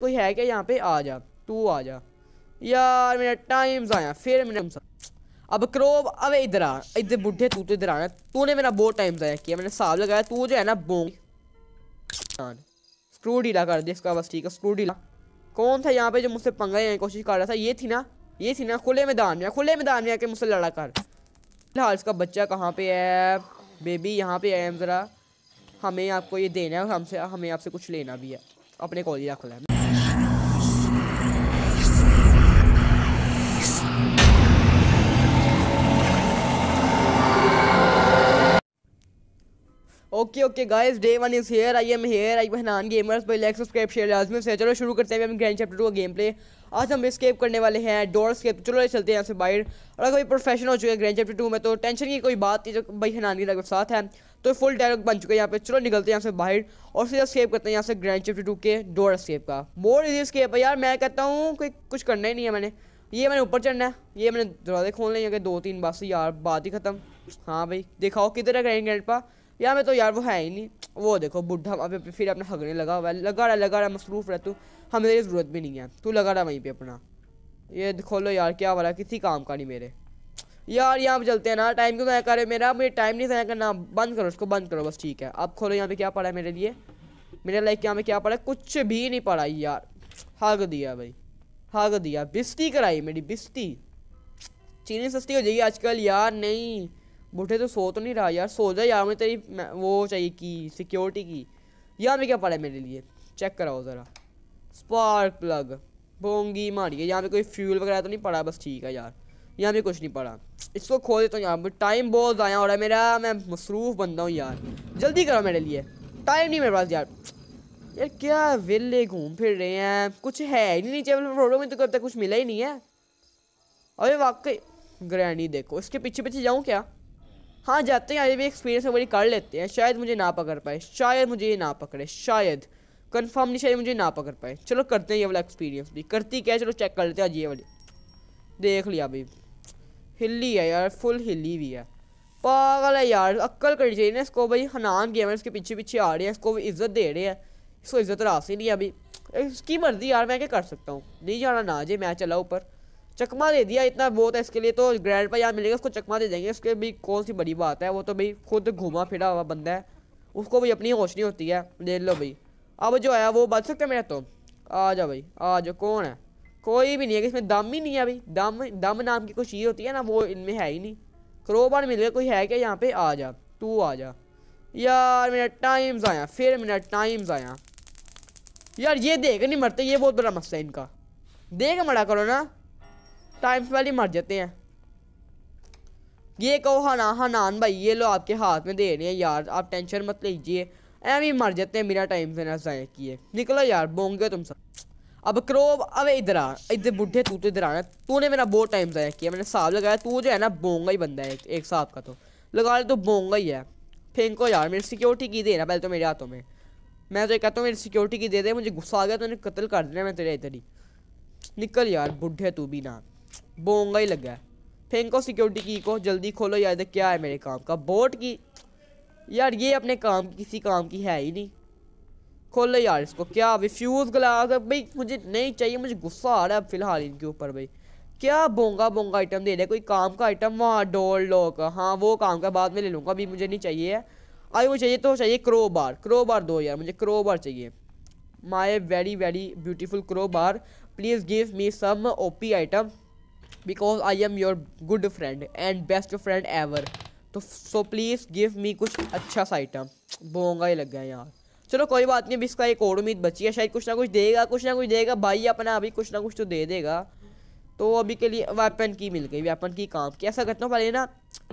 कोई तो है क्या यहाँ पे आ जा तू आ जा यार मेरा टाइम आया फिर मैंने अब क्रोब अब इधर आ इधर बुढ़े तू तो इधर आना तूने मेरा बहुत टाइम जाया किया मैंने साफ लगाया तू जो है ना बोंग स्क्रू डीला कर दिया इसका बस ठीक है स्क्रू डीला कौन था यहाँ पे जो मुझसे पंगा लेने की कोशिश कर रहा था ये थी ना ये थी ना खुले मैदान में खुले मैदान में आके मुझसे लड़ा कर फिलहाल इसका बच्चा कहाँ पे है बेबी यहाँ पे है ज़रा हमें आपको ये देना है हमसे हमें आपसे कुछ लेना भी है अपने कॉलेज रख लिया okay okay guys day one is here I am here I बहनान गेमर्स भाई लाइक सब्सक्राइब शेयर लाजमी से चलो शुरू करते हैं हम ग्रैंड चैप्टर टू का गेम प्ले आज हम स्केप करने वाले हैं डोर तो स्केप चलो चलते हैं यहाँ से बाहर और अगर कोई प्रोफेशन हो चुके हैं ग्रैंड चैप्टर टू में तो टेंशन की कोई बात नहीं जब भाई हनान अगर साथ है तो फुल डायलॉग बन चुके हैं यहाँ पे चलो निकलते हैं यहाँ से बाहर और फिर स्केप करते हैं यहाँ से ग्रैंड चैप्टर टू के डोर स्केप का मोर इजी स्केप है यार मैं कहता हूँ कोई कुछ करना ही नहीं है मैंने ये मैंने ऊपर चढ़ना है ये मैंने दरवाजे खोलने के दो तीन बस यार बात ही खत्म हाँ भाई दिखाओ किधर है ग्रैंड ग्रैंड पा या मैं तो यार वो है ही नहीं वो देखो बुढ़ा पे फिर अपना हगने लगा हुआ है लगा रहा लगा रहा मसरूफ़ रहा तू हमें तेरी ज़रूरत भी नहीं है तू लगा रहा वहीं पर अपना ये खोलो यार क्या हो रहा है किसी काम का नहीं मेरे यार यहाँ पे चलते हैं ना टाइम क्यों ज़ाया करे मेरा मुझे टाइम नहीं ज़ाया करना बंद करो इसको बंद करो बस ठीक है अब खोलो यहाँ पे क्या पड़ा है मेरे लिए मेरे लाइक यहाँ पे क्या पड़ा है कुछ भी नहीं पड़ा यार हाग दिया भाई हाग दिया बिस्ती कराई मेरी बिस्ती चीनी सस्ती हो जाएगी आजकल यार नहीं बूढ़े तो सो तो नहीं रहा यार सो जा यार मुझे तेरी वो चाहिए की सिक्योरिटी की यार में क्या पड़ा है मेरे लिए चेक कराओ ज़रा स्पार्क प्लग बोंगी मारिए यहाँ पे कोई फ्यूल वगैरह तो नहीं पड़ा बस ठीक है यार यहाँ पे कुछ नहीं पड़ा इसको खो देता हूँ यहाँ पर टाइम बहुत ज़्यादा हो रहा है मेरा मैं मसरूफ़ बनता हूँ यार जल्दी करो मेरे लिए टाइम नहीं मेरे पास यार यार क्या वेले घूम फिर रहे हैं कुछ है ही नहीं नीचे फोटो मतलब में तो कब तक कुछ मिला ही नहीं है अरे वाकई ग्रैंडी देखो इसके पीछे पीछे जाऊँ क्या हाँ जाते हैं अभी एक्सपीरियंस है वही कर लेते हैं शायद मुझे ना पकड़ पाए शायद मुझे ये ना पकड़े शायद कन्फर्म नहीं शायद मुझे ना पकड़ पाए चलो करते हैं ये वाला एक्सपीरियंस भी करती क्या है चलो चेक कर लेते हैं आज ये वाली देख लिया अभी हिली है यार फुल हिली भी है पागल है यार अक्ल कर चाहिए ना इसको भाई हनान है इसके पीछे पीछे आ रहे हैं इसको इज्जत दे रहे हैं इसको इज्जत रास्ते ही नहीं है अभी इसकी मर्जी यार मैं क्या कर सकता हूँ नहीं जाना ना जे मैं चला ऊपर चकमा दे दिया इतना बहुत है इसके लिए तो ग्रैंड पर यहाँ मिलेगा उसको चकमा दे देंगे उसके भी कौन सी बड़ी बात है वो तो भाई खुद घुमा फिरा हुआ बंदा है उसको भी अपनी रोशनी होती है ले लो भाई अब जो है वो बच सकते मेरा तो आ जाओ भाई आ जाओ कौन है कोई भी नहीं है इसमें दम ही नहीं है भाई दम दम नाम की कोई चीज़ होती है ना वो इनमें है ही नहीं क्रोबार मिलेगा कोई है क्या यहाँ पे आ जा तू आ जा यार मेरा टाइम आया फिर मेरा टाइम आया यार ये देख नहीं मरते ये बहुत बड़ा मसला है इनका देख मरा करो ना टाइम से पहले मर जाते हैं ये कहो हना हनान भाई ये लो आपके हाथ में दे रहे हैं यार आप टेंशन मत लीजिए ही मर जाते हैं मेरा टाइम से ना जाए किए निकलो यार बोंगे तुम सब अब करो अब इधर आ इधर बुढ़े तू तो इधर आना तूने मेरा बहुत टाइम जाया किया मैंने साफ लगाया तू जो है ना बोंगा ही बंदा है एक, एक का तो लगा ले तो बोंगा ही है फेंको यार मेरी सिक्योरिटी की देना पहले तो मेरे हाथों में मैं तो कहता हूँ मेरी सिक्योरिटी की दे दे मुझे गुस्सा आ गया तो उन्हें कत्ल कर देना मैं तेरे इधर ही निकल यार बुढ़े तू भी ना बोंगा ही लग गया फेंको सिक्योरिटी की को जल्दी खोलो यार तक क्या है मेरे काम का बोट की यार ये अपने काम किसी काम की है ही नहीं खोलो यार इसको क्या रिफ्यूज़ ग्लास अब भाई मुझे नहीं चाहिए मुझे गुस्सा आ रहा है फिलहाल इनके ऊपर भाई क्या बोंगा बोंगा आइटम दे रहे कोई काम का आइटम वहाँ डोल लोक हाँ वो काम का बाद में ले लूँगा अभी मुझे नहीं चाहिए है अभी मुझे चाहिए तो चाहिए क्रो बार क्रो बार दो यार मुझे क्रो बार चाहिए my very very beautiful crowbar please give me some OP item because I am your good friend and best friend ever तो सो प्लीज़ गिव मी कुछ अच्छा सा आइटम बोंगा ही लग गया यार चलो कोई बात नहीं अभी इसका एक और उम्मीद बची है शायद कुछ ना कुछ देगा कुछ ना कुछ देगा भाई अपना अभी कुछ ना कुछ तो दे देगा तो अभी के लिए वेपन की मिल गई वेपन की काम की ऐसा करता हूँ पहले ना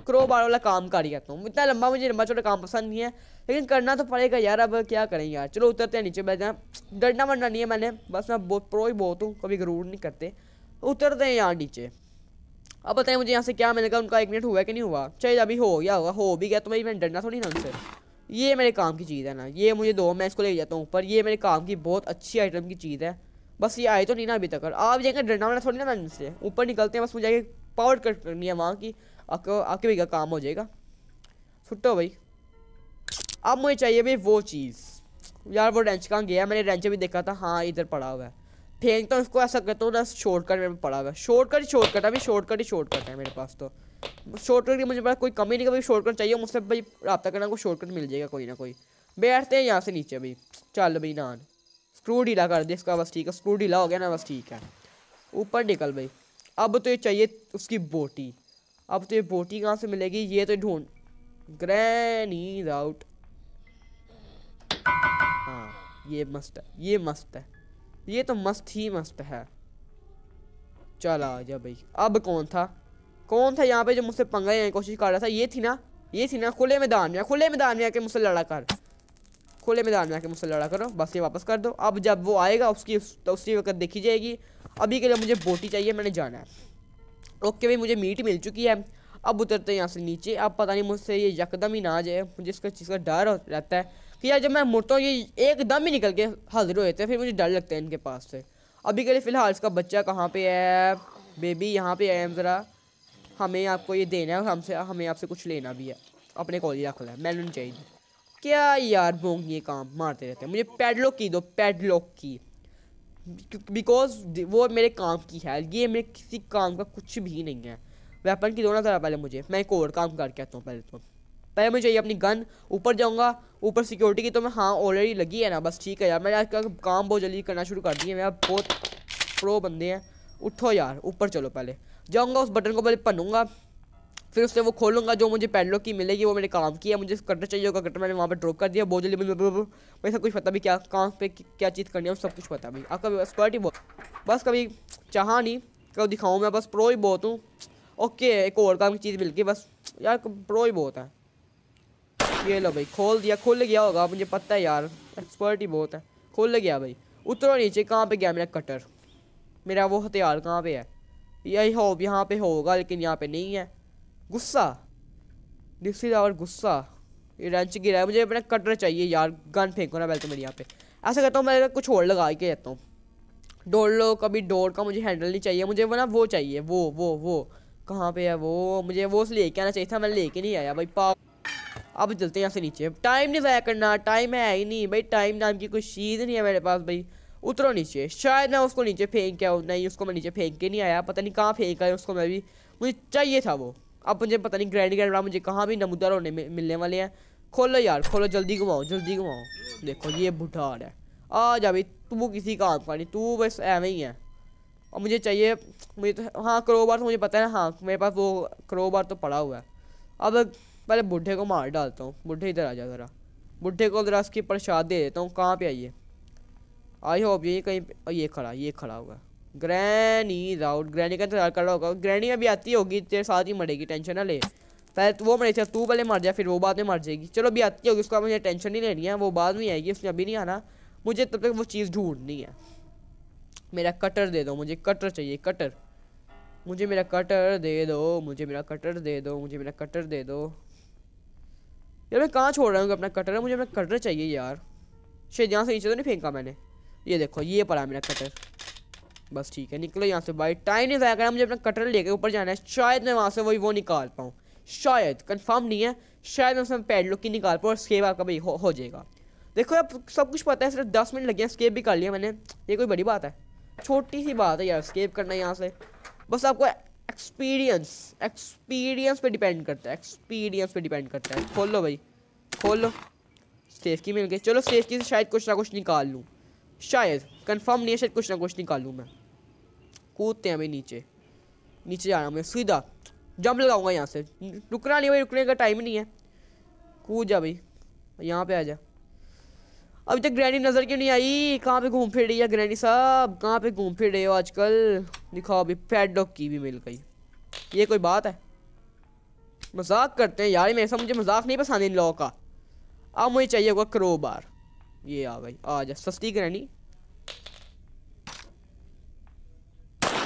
क्रो बार वाला काम कर ही करता हूँ इतना लंबा मुझे लंबा छोटा काम पसंद नहीं है लेकिन करना तो पड़ेगा यार अब क्या करें यार चलो उतरते हैं नीचे बैठ जाए डरना वरना नहीं है मैंने बस मैं बहुत प्रो ही बहुत हूँ कभी गरूर नहीं करते उतरते हैं यार नीचे अब बताएं मुझे यहाँ से क्या मैंने कहा उनका एक मिनट हुआ कि नहीं हुआ चाहिए अभी हो गया होगा हो भी गया तो भाई मैंने डरना थोड़ी ना उनसे ये मेरे काम की चीज़ है ना ये मुझे दो मैं इसको ले जाता हूँ ऊपर ये मेरे काम की बहुत अच्छी आइटम की चीज़ है बस ये आए तो नहीं ना अभी तक आप जाएंगे डरना वाला थोड़ी ना इनसे ऊपर निकलते हैं बस मुझे पावर कट करनी है वहाँ की आके आपके भैया काम हो जाएगा छुट्टो भाई अब मुझे चाहिए भाई वो चीज़ यार वो रेंच कहाँ गया मैंने रेंच भी देखा था हाँ इधर पड़ा हुआ है फेंकता हूँ इसको ऐसा करता हूँ ना शॉर्टकट मेरे पड़ा हुआ है शॉर्टकट ही शॉर्टकट अभी शॉर्टकट ही शॉर्टकट है मेरे पास तो शॉर्टकट की मुझे पास कोई कमी नहीं कभी शॉर्टकट चाहिए मुझसे भाई रब्ता करना को शॉर्टकट मिल जाएगा कोई ना कोई बैठते हैं यहाँ से नीचे भाई चल भाई नान स्क्रू ढीला कर दे इसका बस ठीक है स्क्रू ढीला हो गया ना बस ठीक है ऊपर निकल भाई अब तो ये चाहिए उसकी बोटी अब तो ये बोटी कहाँ से मिलेगी ये तो ढूंढ ग्रैनी राउट हाँ ये मस्त है ये मस्त है ये तो मस्त ही मस्त है चला आ जा भाई अब कौन था कौन था यहाँ पे जो मुझसे पंगा लेने की कोशिश कर रहा था ये थी ना ये थी ना खुले मैदान में खुले मैदान में आके मुझसे लड़ा कर खुले मैदान में आके मुझसे लड़ा करो बस ये वापस कर दो अब जब वो आएगा उसकी तो उसी वक्त देखी जाएगी अभी के लिए मुझे बोटी चाहिए मैंने जाना है ओके भाई मुझे मीट मिल चुकी है अब उतरते हैं यहाँ से नीचे अब पता नहीं मुझसे ये यकदम ही ना आ जाए मुझे इसका चीज़ का डर रहता है कि यार जब मैं मुड़ता हूँ ये एकदम ही निकल के हाजिर हो जाते हैं फिर मुझे डर लगता है इनके पास से अभी के लिए फ़िलहाल इसका बच्चा कहाँ पे है बेबी यहाँ पे है ज़रा हमें आपको ये देना है और हमसे हमें आपसे कुछ लेना भी है अपने कॉलेज ही रख लें मैनू चाहिए क्या यार बोंग ये काम मारते रहते हैं मुझे पैडलॉक की दो पैडलॉक की बिकॉज वो मेरे काम की है ये मेरे किसी काम का कुछ भी नहीं है वेपन की दो ना ज़रा पहले मुझे मैं एक और काम करके आता हूँ पहले तो पहले मुझे चाहिए अपनी गन ऊपर जाऊँगा ऊपर सिक्योरिटी की तो मैं हाँ ऑलरेडी लगी है ना बस ठीक है यार मैंने आज काम बहुत जल्दी करना शुरू कर दिया मेरा बहुत प्रो बंदे हैं उठो यार ऊपर चलो पहले जाऊँगा उस बटन को पहले पनूंगा फिर उससे वो खोलूंगा जो मुझे पैडलॉक की मिलेगी वो मेरे काम की है मुझे कटर चाहिए होगा कटर मैंने वहाँ पर ड्रॉप कर दिया बहुत जल्दी मुझे सब कुछ पता भी क्या काम पे क्या चीज़ करनी है सब कुछ पता भी आपका एक्सपर्ट ही बहुत बस कभी चाह नहीं कब दिखाऊँ मैं बस प्रो ही बहुत हूँ ओके एक और काम की चीज़ मिल गई बस यार प्रो ही बहुत है ये लो भाई खोल दिया खुल गया होगा मुझे पता है यार एक्सपर्ट ही बहुत है खुल गया भाई उतरो नीचे कहाँ पे गया मेरा कटर मेरा वो हथियार कहाँ पे है यही हो यहाँ पे होगा लेकिन यहाँ पे नहीं है गुस्सा दिस इज आवर गुस्सा ये रेंच गिरा है मुझे अपना कटर चाहिए यार गन फेंको ना बैलते तो मेरे यहाँ पे ऐसा करता हूँ मैं कुछ और लगा के जाता हूँ डोर लो कभी डोर का मुझे हैंडल नहीं चाहिए मुझे वो ना वो चाहिए वो वो वो कहाँ पे है वो मुझे वो लेके आना चाहिए था मैं लेके नहीं आया भाई पाप अब चलते हैं यहाँ से नीचे टाइम नहीं ज़ाया करना टाइम है ही नहीं भाई टाइम नाम की कोई चीज़ नहीं है मेरे पास भाई उतरो नीचे शायद मैं उसको नीचे फेंक के आऊँ नहीं उसको मैं नीचे फेंक के नहीं आया पता नहीं कहाँ फेंक आया उसको मैं भी मुझे चाहिए था वो अब मुझे पता नहीं ग्रैंड ग्रैंड मुझे कहाँ भी नमूदार होने मिलने वाले हैं खोलो यार खोलो जल्दी घुमाओ जल्दी घुमाओ देखो ये बुढ़ार है आ जा भाई तू किसी काम का नहीं तू बस ऐवे ही है और मुझे चाहिए मुझे तो हाँ करोबार तो मुझे पता है हाँ मेरे पास वो करोबार तो पड़ा हुआ है अब पहले बुढ़े को मार डालता हूँ बुढ़े इधर आ जा ज़रा बुढ़े को ज़रा उसकी प्रसाद दे देता हूँ कहाँ पे आइए आई होप ये कहीं पर ये खड़ा ये खड़ा होगा ग्रैनी राउट आउट ग्रैनी का इंतजार कर रहा होगा ग्रैनी अभी आती होगी तेरे साथ ही मरेगी टेंशन ना ले पहले तो वो मरे चाहे तू पहले मर जाए फिर वो बाद में मर जाएगी चलो अभी आती होगी उसका मुझे टेंशन नहीं लेनी है वो बाद में आएगी उसने अभी नहीं आना मुझे तब तक वो चीज़ ढूंढनी है मेरा कटर दे दो मुझे कटर चाहिए कटर मुझे मेरा कटर दे दो मुझे मेरा कटर दे दो मुझे मेरा कटर दे दो यार मैं कहाँ छोड़ रहा हूँ अपना कटर है मुझे अपना कटर चाहिए यार शायद यहाँ से नीचे तो नहीं फेंका मैंने ये देखो ये पड़ा मेरा कटर बस ठीक है निकलो यहाँ से भाई टाइम नहीं जाएगा मुझे अपना कटर लेके ऊपर जाना है शायद मैं वहाँ से वही वो निकाल पाऊँ शायद कन्फर्म नहीं है शायद उसमें लुक की निकाल पाऊँ और स्केप आपका भाई हो, हो जाएगा देखो अब सब कुछ पता है सिर्फ दस मिनट लगे हैं स्केप भी कर लिया मैंने ये कोई बड़ी बात है छोटी सी बात है यार स्केप करना यहाँ से बस आपको एक्सपीरियंस एक्सपीरियंस पे डिपेंड करता है एक्सपीरियंस पे डिपेंड करता है खोल लो भाई खोल लो स्टेज की मिल गई चलो स्टेज की से शायद कुछ ना कुछ निकाल लूँ शायद कंफर्म नहीं है शायद कुछ ना कुछ निकाल लूँ मैं कूदते हैं भाई नीचे नीचे जा रहा हूँ मैं सीधा जंप लगाऊंगा यहाँ से रुकना नहीं भाई रुकने का टाइम नहीं है कूद जा भाई यहाँ पे आ जा अभी तक ग्रैनी नज़र क्यों नहीं आई कहाँ पे घूम फिर रही है ग्रैनी साहब कहाँ पे घूम फिर रहे हो आजकल दिखाओ अभी फैट की भी मिल गई ये कोई बात है मजाक करते हैं यार मेरे साथ मुझे मजाक नहीं पसंद इन लोगों का अब मुझे चाहिए होगा क्रो बार ये आ गई आ जा सस्ती ग्रैनी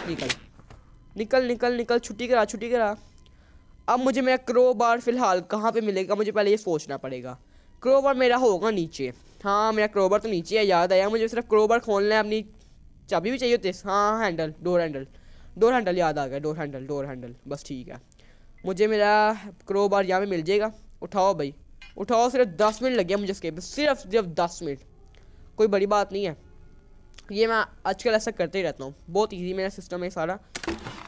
निकल निकल निकल निकल छुट्टी करा छुट्टी करा अब मुझे मेरा क्रो बार फिलहाल कहाँ पे मिलेगा मुझे पहले ये सोचना पड़ेगा क्रो बार मेरा होगा नीचे हाँ मेरा क्रोबर तो नीचे है याद आया मुझे सिर्फ क्रोबर खोलना है अपनी चाबी भी चाहिए होती है हाँ handle door handle door handle याद आ गया डोर हैंडल डोर हैंडल बस ठीक है मुझे मेरा क्रोबार यहाँ पे मिल जाएगा उठाओ भाई उठाओ सिर्फ दस मिनट लगे मुझे इसके सिर्फ सिर्फ दस मिनट कोई बड़ी बात नहीं है ये मैं आजकल ऐसा करते ही रहता हूँ बहुत ईजी मेरा सिस्टम है सारा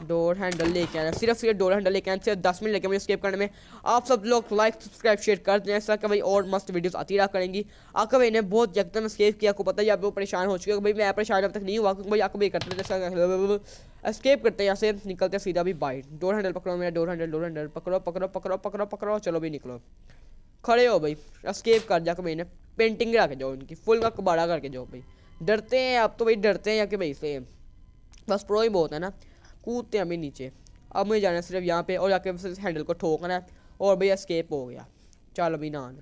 डोर हैंडल लेके आना सिर्फ सिर्फ डोर हैंडल लेके आना सिर्फ दस मिनट लगे मुझे स्केप करने में आप सब लोग लाइक सब्सक्राइब शेयर कर दें ऐसा भाई और मस्त वीडियोस आती रहा करेंगी आपका भाई ने बहुत यकदम स्केप किया आपको पता है आप परेशान हो चुके भाई मैं परेशान अब तक नहीं हुआ भाई आपको भाई करते स्केप करते हैं यहाँ से निकलते हैं सीधा भी बाइट डोर हैंडल पकड़ो मेरा डोर हैंडल डोर हैंडल पकड़ो पकड़ो पकड़ो पकड़ो पकड़ो चलो भाई निकलो खड़े हो भाई स्केप कर जाकर मैंने पेंटिंग करा के जाओ उनकी फुल का कबाड़ा करके जाओ भाई डरते हैं आप तो भाई डरते हैं या कि भाई से बस प्रो ही बहुत है ना कूदते हैं अभी नीचे अब मुझे जाना सिर्फ यहाँ पे और जाके हैंडल को ठोकना है और भैया स्केप हो गया चल अभी नान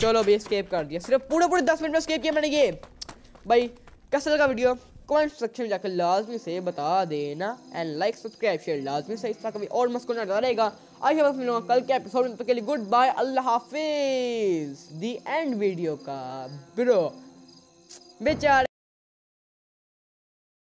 चलो भाई स्केप कर दिया सिर्फ पूरे पूरे दस मिनट में स्केप किया मैंने ये भाई कैसा लगा वीडियो कमेंट सेक्शन में जाकर लाजमी से बता देना एंड लाइक सब्सक्राइब शेयर लाजमी से इसका कभी और मस्को ना रहेगा आज के बस मिलूंगा कल के एपिसोड में तो के लिए गुड बाय अल्लाह हाफिज दी एंड वीडियो का ब्रो बेचारे